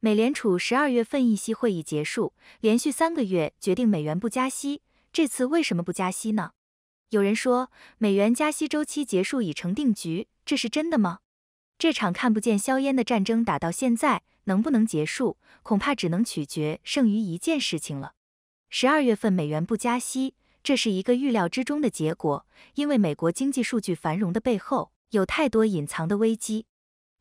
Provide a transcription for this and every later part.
美联储十二月份议息会议结束，连续三个月决定美元不加息，这次为什么不加息呢？有人说，美元加息周期结束已成定局，这是真的吗？这场看不见硝烟的战争打到现在，能不能结束，恐怕只能取决剩余一件事情了。十二月份美元不加息，这是一个预料之中的结果，因为美国经济数据繁荣的背后，有太多隐藏的危机。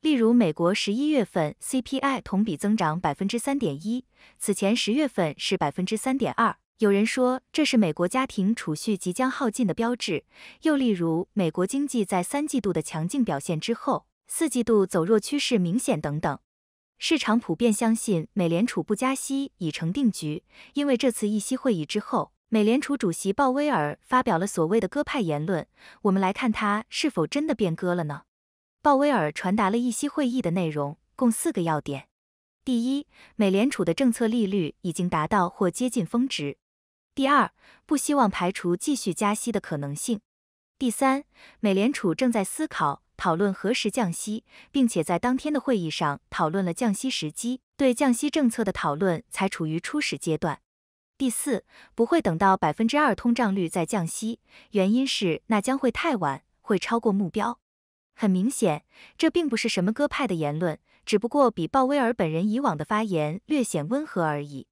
例如，美国十一月份 C P I 同比增长百分之三点一，此前十月份是百分之三点二。有人说这是美国家庭储蓄即将耗尽的标志。又例如，美国经济在三季度的强劲表现之后，四季度走弱趋势明显等等。市场普遍相信美联储不加息已成定局，因为这次议息会议之后，美联储主席鲍威尔发表了所谓的鸽派言论。我们来看他是否真的变鸽了呢？鲍威尔传达了议息会议的内容，共四个要点：第一，美联储的政策利率已经达到或接近峰值；第二，不希望排除继续加息的可能性；第三，美联储正在思考讨论何时降息，并且在当天的会议上讨论了降息时机，对降息政策的讨论才处于初始阶段；第四，不会等到百分之二通胀率再降息，原因是那将会太晚，会超过目标。很明显，这并不是什么鸽派的言论，只不过比鲍威尔本人以往的发言略显温和而已。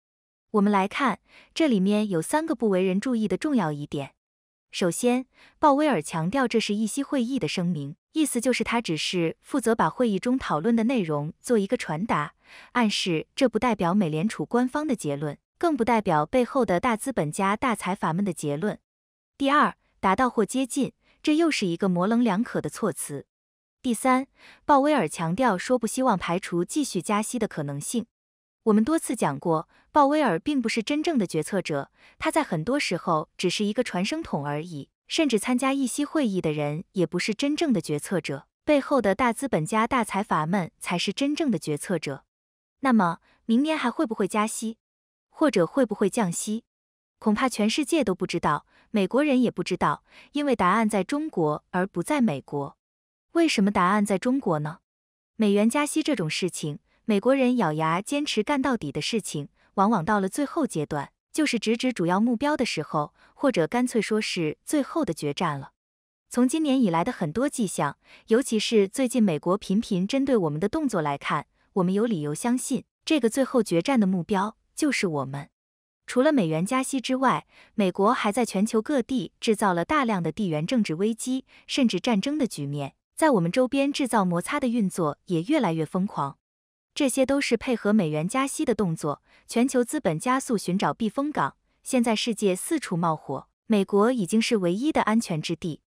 我们来看，这里面有三个不为人注意的重要一点。首先，鲍威尔强调这是议息会议的声明，意思就是他只是负责把会议中讨论的内容做一个传达，暗示这不代表美联储官方的结论，更不代表背后的大资本家、大财阀们的结论。第二，达到或接近，这又是一个模棱两可的措辞。第三，鲍威尔强调说，不希望排除继续加息的可能性。我们多次讲过，鲍威尔并不是真正的决策者，他在很多时候只是一个传声筒而已。甚至参加议息会议的人也不是真正的决策者，背后的大资本家、大财阀们才是真正的决策者。那么，明年还会不会加息，或者会不会降息？恐怕全世界都不知道，美国人也不知道，因为答案在中国，而不在美国。为什么答案在中国呢？美元加息这种事情，美国人咬牙坚持干到底的事情，往往到了最后阶段，就是直指主要目标的时候，或者干脆说是最后的决战了。从今年以来的很多迹象，尤其是最近美国频频针对我们的动作来看，我们有理由相信，这个最后决战的目标就是我们。除了美元加息之外，美国还在全球各地制造了大量的地缘政治危机，甚至战争的局面。在我们周边制造摩擦的运作也越来越疯狂，这些都是配合美元加息的动作。全球资本加速寻找避风港，现在世界四处冒火，美国已经是唯一的安全之地。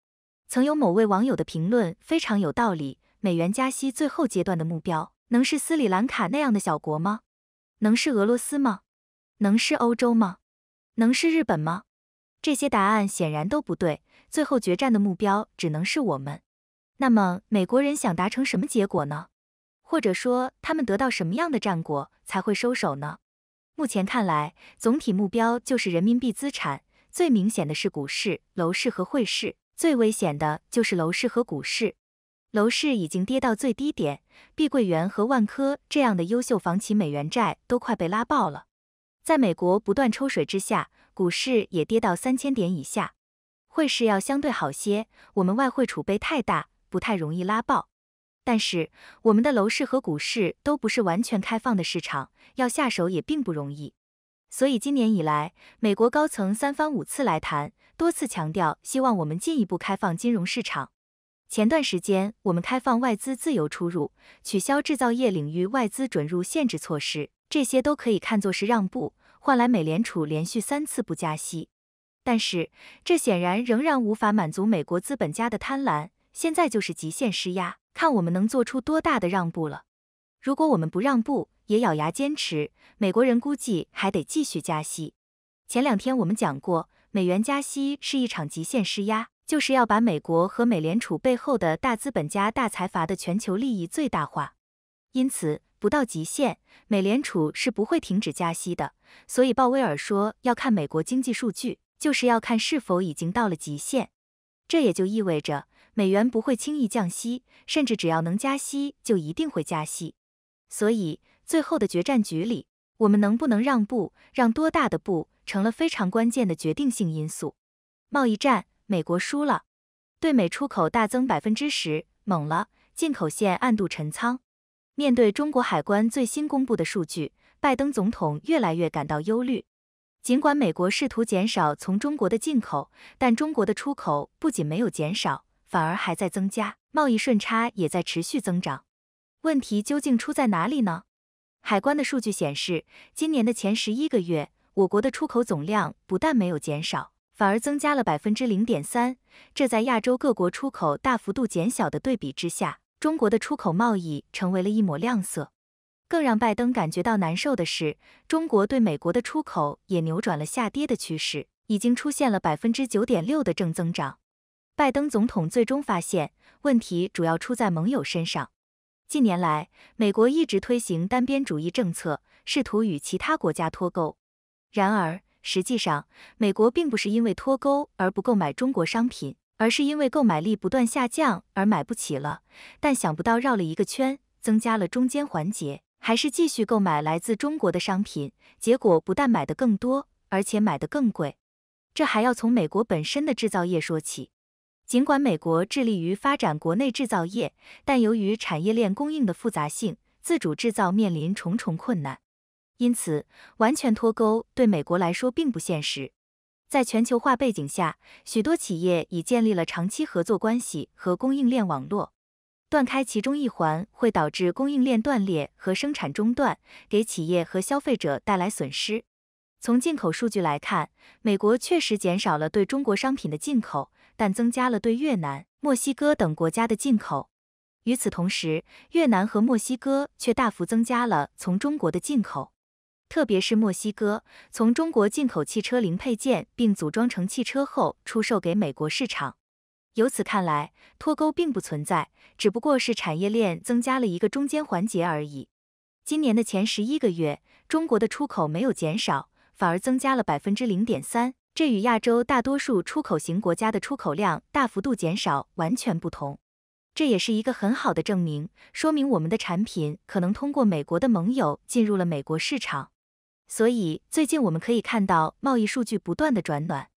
曾有某位网友的评论非常有道理：美元加息最后阶段的目标，能是斯里兰卡那样的小国吗？能是俄罗斯吗？能是欧洲吗？能是日本吗？这些答案显然都不对。最后决战的目标只能是我们。那么美国人想达成什么结果呢？或者说他们得到什么样的战果才会收手呢？目前看来，总体目标就是人民币资产。最明显的是股市、楼市和汇市。最危险的就是楼市和股市。楼市已经跌到最低点，碧桂园和万科这样的优秀房企美元债都快被拉爆了。在美国不断抽水之下，股市也跌到三千点以下。汇市要相对好些，我们外汇储备太大。不太容易拉爆，但是我们的楼市和股市都不是完全开放的市场，要下手也并不容易。所以今年以来，美国高层三番五次来谈，多次强调希望我们进一步开放金融市场。前段时间我们开放外资自由出入，取消制造业领域外资准入限制措施，这些都可以看作是让步，换来美联储连续三次不加息。但是这显然仍然无法满足美国资本家的贪婪。现在就是极限施压，看我们能做出多大的让步了。如果我们不让步，也咬牙坚持，美国人估计还得继续加息。前两天我们讲过，美元加息是一场极限施压，就是要把美国和美联储背后的大资本家、大财阀的全球利益最大化。因此，不到极限，美联储是不会停止加息的。所以鲍威尔说要看美国经济数据，就是要看是否已经到了极限。这也就意味着。美元不会轻易降息，甚至只要能加息就一定会加息。所以，最后的决战局里，我们能不能让步，让多大的步，成了非常关键的决定性因素。贸易战，美国输了，对美出口大增百分之十，猛了，进口线暗度陈仓。面对中国海关最新公布的数据，拜登总统越来越感到忧虑。尽管美国试图减少从中国的进口，但中国的出口不仅没有减少。反而还在增加，贸易顺差也在持续增长。问题究竟出在哪里呢？海关的数据显示，今年的前十一个月，我国的出口总量不但没有减少，反而增加了百分之零点三。这在亚洲各国出口大幅度减小的对比之下，中国的出口贸易成为了一抹亮色。更让拜登感觉到难受的是，中国对美国的出口也扭转了下跌的趋势，已经出现了百分之九点六的正增长。拜登总统最终发现，问题主要出在盟友身上。近年来，美国一直推行单边主义政策，试图与其他国家脱钩。然而，实际上，美国并不是因为脱钩而不购买中国商品，而是因为购买力不断下降而买不起了。但想不到绕了一个圈，增加了中间环节，还是继续购买来自中国的商品。结果不但买的更多，而且买的更贵。这还要从美国本身的制造业说起。尽管美国致力于发展国内制造业，但由于产业链供应的复杂性，自主制造面临重重困难。因此，完全脱钩对美国来说并不现实。在全球化背景下，许多企业已建立了长期合作关系和供应链网络，断开其中一环会导致供应链断裂和生产中断，给企业和消费者带来损失。从进口数据来看，美国确实减少了对中国商品的进口。但增加了对越南、墨西哥等国家的进口。与此同时，越南和墨西哥却大幅增加了从中国的进口，特别是墨西哥从中国进口汽车零配件，并组装成汽车后出售给美国市场。由此看来，脱钩并不存在，只不过是产业链增加了一个中间环节而已。今年的前十一个月，中国的出口没有减少，反而增加了百分之零点三。这与亚洲大多数出口型国家的出口量大幅度减少完全不同。这也是一个很好的证明，说明我们的产品可能通过美国的盟友进入了美国市场。所以最近我们可以看到贸易数据不断的转暖，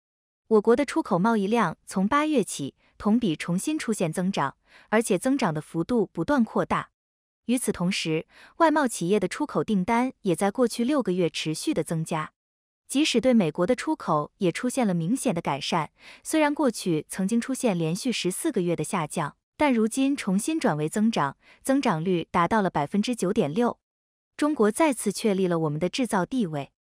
我国的出口贸易量从八月起同比重新出现增长，而且增长的幅度不断扩大。与此同时，外贸企业的出口订单也在过去六个月持续的增加。即使对美国的出口也出现了明显的改善，虽然过去曾经出现连续十四个月的下降，但如今重新转为增长，增长率达到了百分之九点六。中国再次确立了我们的制造地位。